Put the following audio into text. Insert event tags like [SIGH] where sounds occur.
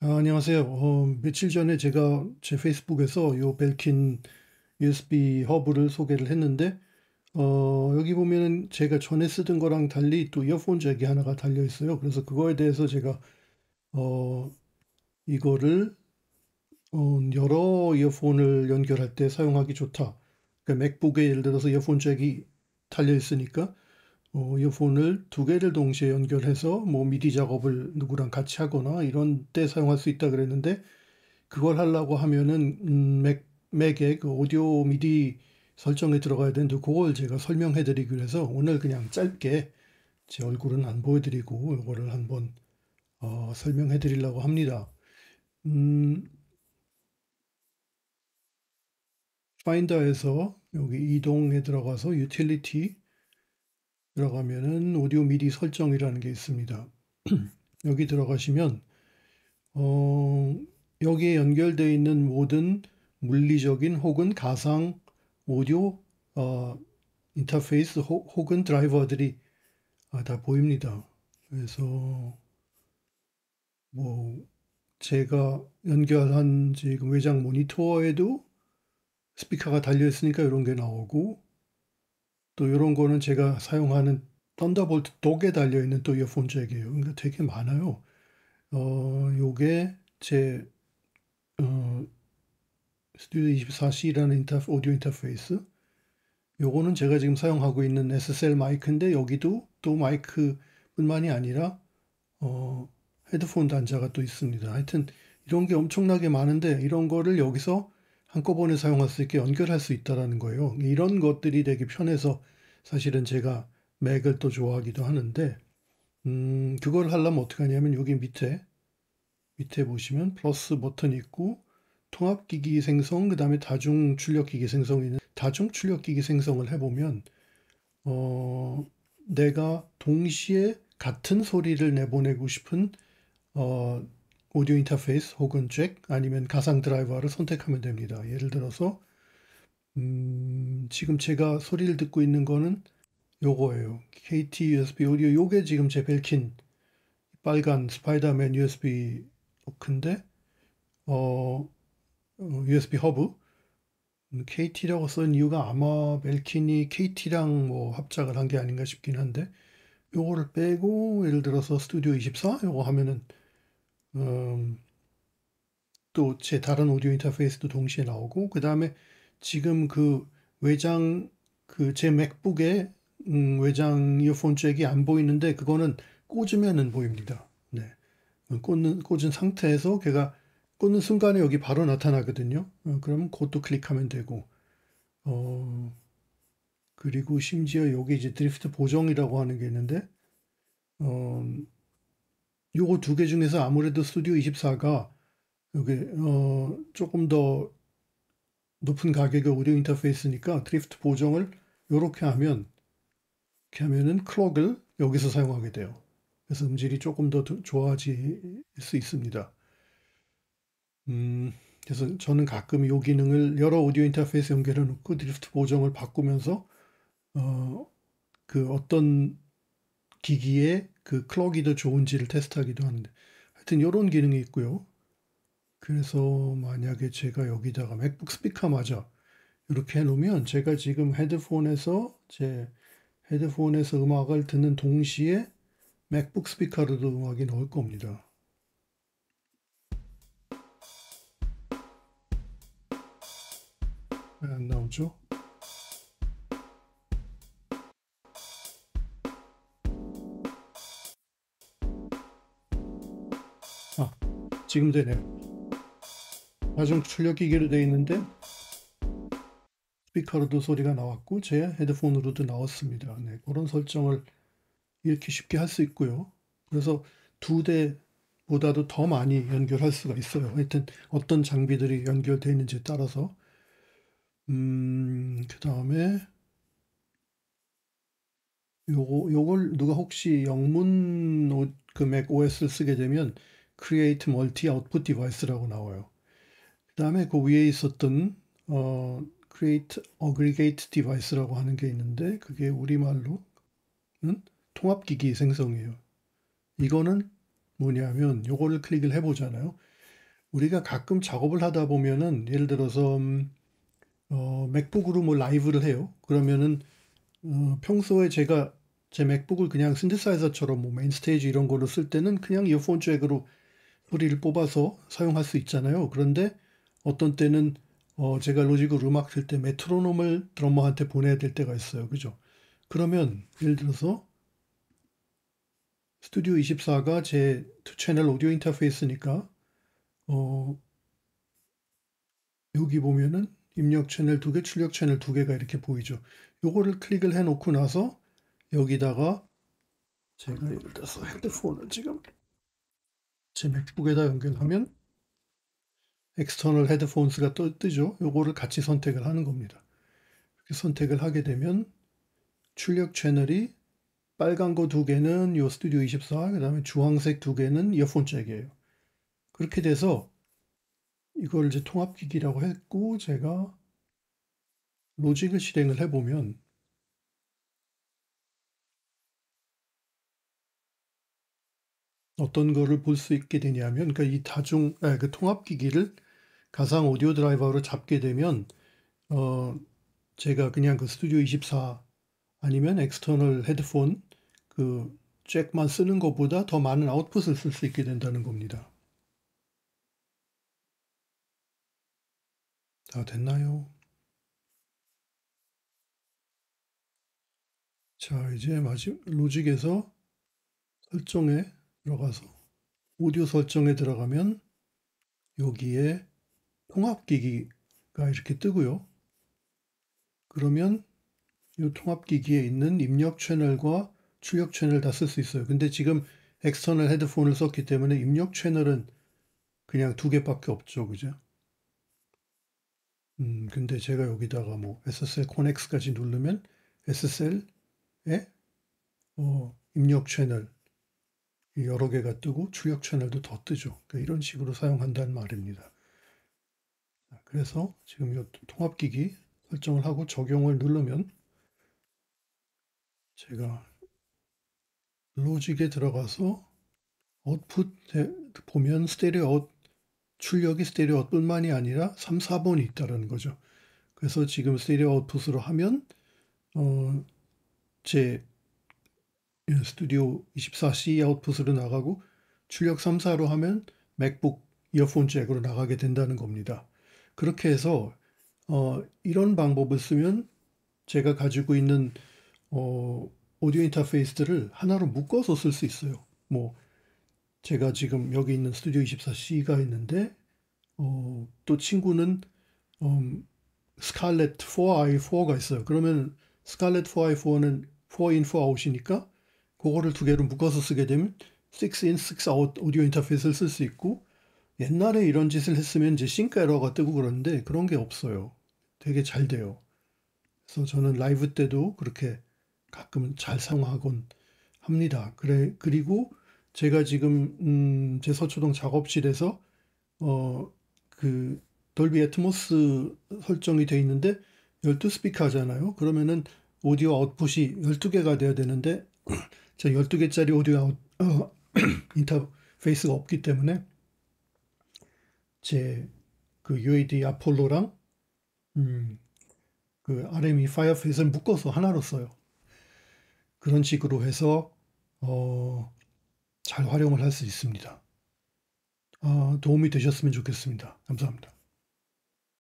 아, 안녕하세요. 어, 며칠 전에 제가 제 페이스북에서 이 벨킨 USB 허브를 소개를 했는데, 어, 여기 보면은 제가 전에 쓰던 거랑 달리 또 이어폰 잭이 하나가 달려 있어요. 그래서 그거에 대해서 제가, 어, 이거를, 어, 여러 이어폰을 연결할 때 사용하기 좋다. 그러니까 맥북에 예를 들어서 이어폰 잭이 달려 있으니까 어, 이어폰을 두 개를 동시에 연결해서 뭐 미디 작업을 누구랑 같이 하거나 이런 때 사용할 수 있다 그랬는데 그걸 하려고 하면은 음, 맥 맥의 그 오디오 미디 설정에 들어가야 되는데 그걸 제가 설명해 드리기 위해서 오늘 그냥 짧게 제 얼굴은 안 보여드리고 이거를 한번 어, 설명해 드리려고 합니다. 음, 파인더에서 여기 이동에 들어가서 유틸리티 들어가면은 오디오 미디 설정이라는 게 있습니다. [CLEARS THROAT] 여기 들어가시면 어, 여기에 연결되어 있는 모든 물리적인 혹은 가상 오디오 어, 인터페이스 호, 혹은 드라이버들이 아, 다 보입니다. 그래서 뭐 제가 연결한 지금 외장 모니터에도 스피커가 달려 있으니까 이런 게 나오고 또 이런 거는 제가 사용하는 던더볼트 독에 달려있는 또 이어폰 잭이에요. 그러니까 되게 많아요. 어, 요게 제, 어, 스튜디오 24C라는 인터, 오디오 인터페이스. 요거는 제가 지금 사용하고 있는 SSL 마이크인데 여기도 또 마이크뿐만이 아니라, 어, 헤드폰 단자가 또 있습니다. 하여튼 이런 게 엄청나게 많은데 이런 거를 여기서 한꺼번에 사용할 수 있게 연결할 수 있다라는 거예요. 이런 것들이 되게 편해서 사실은 제가 맥을 또 좋아하기도 하는데 음, 그걸 하려면 어떻게 하냐면 여기 밑에 밑에 보시면 플러스 버튼 있고 통합기기 생성 그 다음에 다중 출력기기 생성 있는 다중 출력기기 생성을 해보면 어, 내가 동시에 같은 소리를 내보내고 싶은 어, 오디오 인터페이스 혹은 잭 아니면 가상 드라이버를 선택하면 됩니다. 예를 들어서 음, 지금 제가 소리를 듣고 있는 거는 요거예요. KT USB 오디오 요게 지금 제 벨킨 빨간 스파이더맨 USB 큰데 어, USB 어, 허브 KT라고 음, 쓴 이유가 아마 벨킨이 KT랑 뭐 합작을 한 게 아닌가 싶긴 한데 요거를 빼고 예를 들어서 스튜디오 24 요거 하면은 음, 또제 다른 오디오 인터페이스도 동시에 나오고 그 다음에 지금 그 외장 그 제 맥북에 음, 외장 이어폰 잭이 안 보이는데 그거는 꽂으면은 보입니다. 네, 꽂는 꽂은 상태에서 걔가 꽂는 순간에 여기 바로 나타나거든요. 어, 그러면 그것도 클릭하면 되고 어, 그리고 심지어 여기 이제 드리프트 보정이라고 하는 게 있는데 어, 요거 두 개 중에서 아무래도 스튜디오 24가 요게 어 조금 더 높은 가격의 오디오 인터페이스니까 드리프트 보정을 요렇게 하면 이렇게 하면은 클럭을 여기서 사용하게 돼요. 그래서 음질이 조금 더 좋아질 수 있습니다. 음, 그래서 저는 가끔 이 기능을 여러 오디오 인터페이스 연결해 놓고 드리프트 보정을 바꾸면서 어, 그 어떤 기기에 그 클럭이 더 좋은지를 테스트하기도 하는데 하여튼 이런 기능이 있고요. 그래서 만약에 제가 여기다가 맥북 스피커 마저 이렇게 해놓으면 제가 지금 헤드폰에서 제 헤드폰에서 음악을 듣는 동시에 맥북 스피커로도 음악이 나올 겁니다. 왜 안 나오죠? 아, 지금 되네요. 가중 출력 기계로 되 있는데 스피커로도 소리가 나왔고 제 헤드폰으로도 나왔습니다. 네, 그런 설정을 이렇게 쉽게 할 수 있고요. 그래서 두 대보다도 더 많이 연결할 수가 있어요. 하여튼 어떤 장비들이 연결되어 있는지에 따라서 음, 그 다음에 요거 요걸 누가 혹시 영문 금액 그 OS를 쓰게 되면 create multi output device라고 나와요. 그 다음에 그 위에 있었던 어, create aggregate device라고 하는 게 있는데 그게 우리말로는 통합기기 생성이에요. 이거는 뭐냐면 요거를 클릭을 해보잖아요. 우리가 가끔 작업을 하다 보면은 예를 들어서 음, 어, 맥북으로 뭐 라이브를 해요. 그러면은 어, 평소에 제가 제 맥북을 그냥 신디사이저처럼 뭐 메인 스테이지 이런 거로 쓸 때는 그냥 이어폰 잭으로 뿌리를 뽑아서 사용할 수 있잖아요. 그런데 어떤 때는 어 제가 로직으로 음악 틀 때 메트로놈을 드러머한테 보내야 될 때가 있어요. 그죠? 그러면 예를 들어서 스튜디오 24가 제 두 채널 오디오 인터페이스니까 어 여기 보면은 입력 채널 두 개, 출력 채널 두 개가 이렇게 보이죠. 요거를 클릭을 해 놓고 나서 여기다가 제가 예를 들어서 핸드폰을 지금 제 맥북에다 연결하면 엑스터널 헤드폰스가 뜨죠. 요거를 같이 선택을 하는 겁니다. 이렇게 선택을 하게 되면 출력 채널이 빨간 거 두 개는 요 스튜디오 24, 그 다음에 주황색 두 개는 이어폰 잭이에요. 그렇게 돼서 이걸 이제 통합기기라고 했고 제가 로직을 실행을 해보면 어떤 거를 볼 수 있게 되냐면 그러니까 이 다중 아니, 그 통합 기기를 가상 오디오 드라이버로 잡게 되면 어 제가 그냥 그 스튜디오 24 아니면 엑스터널 헤드폰 그 잭만 쓰는 것보다 더 많은 아웃풋을 쓸 수 있게 된다는 겁니다. 다 됐나요? 자 이제 마지막 로직에서 설정에 들어가서 오디오 설정에 들어가면 여기에 통합기기가 이렇게 뜨고요. 그러면 이 통합기기에 있는 입력 채널과 출력 채널 다 쓸 수 있어요. 근데 지금 엑스터널 헤드폰을 썼기 때문에 입력 채널은 그냥 두 개밖에 없죠. 그죠? 음, 근데 제가 여기다가 뭐 SSL 코넥스까지 누르면 s s l 에 어, 입력 채널 여러 개가 뜨고 출력 채널도 더 뜨죠. 그러니까 이런 식으로 사용한다는 말입니다. 그래서 지금 이 통합기기 설정을 하고 적용을 누르면 제가 로직에 들어가서 아웃풋에 보면 스테레오 아웃, 출력이 스테레오 뿐만이 아니라 3, 4번이 있다는 거죠. 그래서 지금 스테레오 아웃풋으로 하면 어, 제 예, 스튜디오 24C 아웃풋으로 나가고 출력 3 4로 하면 맥북 이어폰 잭으로 나가게 된다는 겁니다. 그렇게 해서 어, 이런 방법을 쓰면 제가 가지고 있는 어, 오디오 인터페이스들을 하나로 묶어서 쓸 수 있어요. 뭐 제가 지금 여기 있는 스튜디오 24C가 있는데 어, 또 친구는 음, 스칼렛 4i4가 있어요. 그러면 스칼렛 4i4는 4인 4아웃이니까 그거를 두 개로 묶어서 쓰게 되면 6 in, 6 out 오디오 인터페이스를 쓸 수 있고 옛날에 이런 짓을 했으면 이제 싱크 에러가 뜨고 그러는데 그런 게 없어요. 되게 잘 돼요. 그래서 저는 라이브 때도 그렇게 가끔 잘 사용하곤 합니다. 그래, 그리고 제가 지금, 음, 제 서초동 작업실에서, 어, 그, 돌비 애트모스 설정이 돼 있는데, 12스피커 하잖아요. 그러면은 오디오 아웃풋이 12개가 돼야 되는데, 저 12개짜리 오디오 아웃, 어, [CLEARS THROAT] 인터페이스가 없기 때문에 제그 UAD 아폴로랑 음, 그 RME 파이어페이스를 묶어서 하나로 써요. 그런 식으로 해서 어, 잘 활용을 할 수 있습니다. 어, 도움이 되셨으면 좋겠습니다. 감사합니다.